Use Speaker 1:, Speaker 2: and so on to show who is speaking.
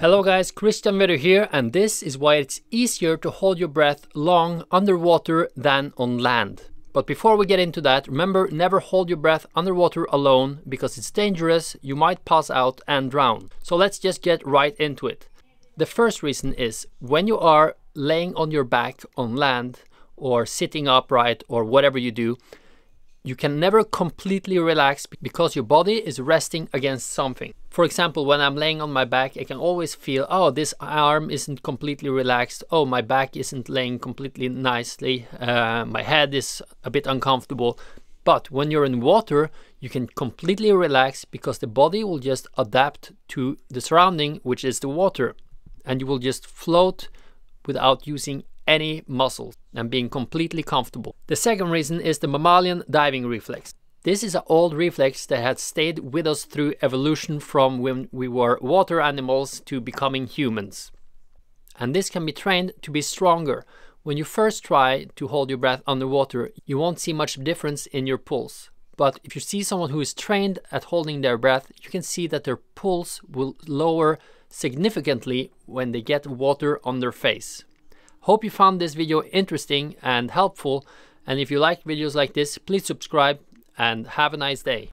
Speaker 1: Hello guys, Christian Vedder here and this is why it's easier to hold your breath long underwater than on land. But before we get into that, remember never hold your breath underwater alone because it's dangerous, you might pass out and drown. So let's just get right into it. The first reason is when you are laying on your back on land or sitting upright or whatever you do, you can never completely relax because your body is resting against something. For example, when I'm laying on my back, I can always feel, oh, this arm isn't completely relaxed. Oh, my back isn't laying completely nicely. Uh, my head is a bit uncomfortable. But when you're in water, you can completely relax because the body will just adapt to the surrounding, which is the water. And you will just float without using any muscles and being completely comfortable. The second reason is the mammalian diving reflex. This is an old reflex that had stayed with us through evolution from when we were water animals to becoming humans. And this can be trained to be stronger. When you first try to hold your breath underwater, you won't see much difference in your pulse. But if you see someone who is trained at holding their breath, you can see that their pulse will lower significantly when they get water on their face. Hope you found this video interesting and helpful. And if you like videos like this, please subscribe and have a nice day.